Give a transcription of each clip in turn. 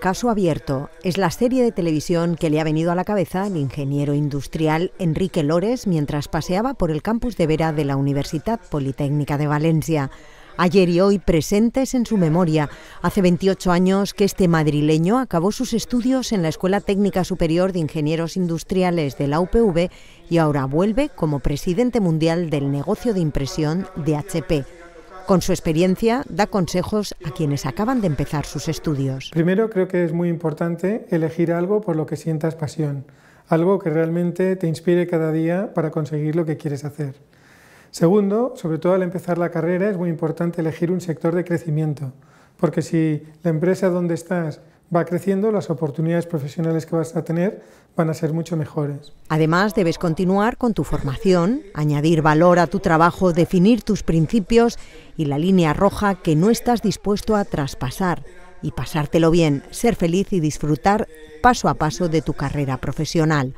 Caso Abierto es la serie de televisión que le ha venido a la cabeza al ingeniero industrial Enrique Lores mientras paseaba por el campus de Vera de la Universidad Politécnica de Valencia. Ayer y hoy presentes en su memoria, hace 28 años que este madrileño acabó sus estudios en la Escuela Técnica Superior de Ingenieros Industriales de la UPV y ahora vuelve como presidente mundial del negocio de impresión de HP. Con su experiencia da consejos a quienes acaban de empezar sus estudios. Primero creo que es muy importante elegir algo por lo que sientas pasión, algo que realmente te inspire cada día para conseguir lo que quieres hacer. Segundo, sobre todo al empezar la carrera es muy importante elegir un sector de crecimiento, porque si la empresa donde estás va creciendo, las oportunidades profesionales que vas a tener van a ser mucho mejores. Además, debes continuar con tu formación, añadir valor a tu trabajo, definir tus principios y la línea roja que no estás dispuesto a traspasar y pasártelo bien, ser feliz y disfrutar paso a paso de tu carrera profesional.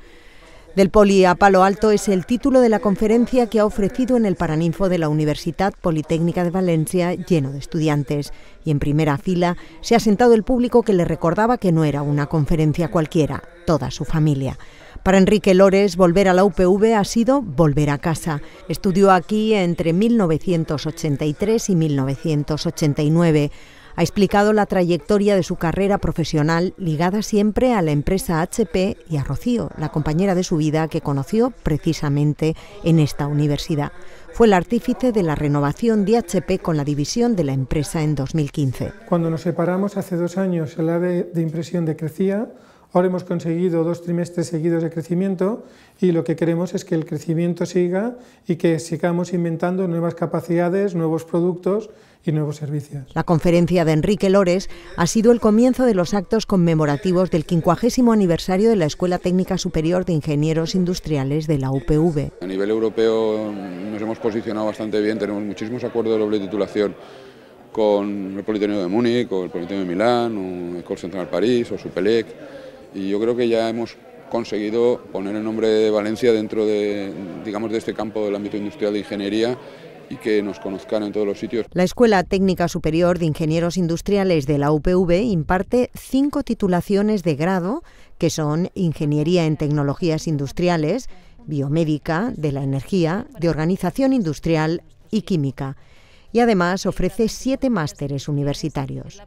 Del Poli a Palo Alto es el título de la conferencia que ha ofrecido en el Paraninfo de la Universidad Politécnica de Valencia, lleno de estudiantes. Y en primera fila se ha sentado el público que le recordaba que no era una conferencia cualquiera, toda su familia. Para Enrique Lores, volver a la UPV ha sido volver a casa. Estudió aquí entre 1983 y 1989. Ha explicado la trayectoria de su carrera profesional ligada siempre a la empresa HP y a Rocío, la compañera de su vida que conoció precisamente en esta universidad. Fue el artífice de la renovación de HP con la división de la empresa en 2015. Cuando nos separamos hace dos años, el área e de impresión decrecía Ahora hemos conseguido dos trimestres seguidos de crecimiento y lo que queremos es que el crecimiento siga y que sigamos inventando nuevas capacidades, nuevos productos y nuevos servicios. La conferencia de Enrique Lores ha sido el comienzo de los actos conmemorativos del 50 aniversario de la Escuela Técnica Superior de Ingenieros Industriales de la UPV. A nivel europeo mm, nos hemos posicionado bastante bien, tenemos muchísimos acuerdos de doble titulación con el Politécnico de Múnich, o el Politécnico de Milán, o Col Central París, o Supelec y yo creo que ya hemos conseguido poner el nombre de Valencia dentro de, digamos, de este campo del ámbito industrial de ingeniería y que nos conozcan en todos los sitios. La Escuela Técnica Superior de Ingenieros Industriales de la UPV imparte cinco titulaciones de grado, que son Ingeniería en Tecnologías Industriales, Biomédica, de la Energía, de Organización Industrial y Química. Y además ofrece siete másteres universitarios.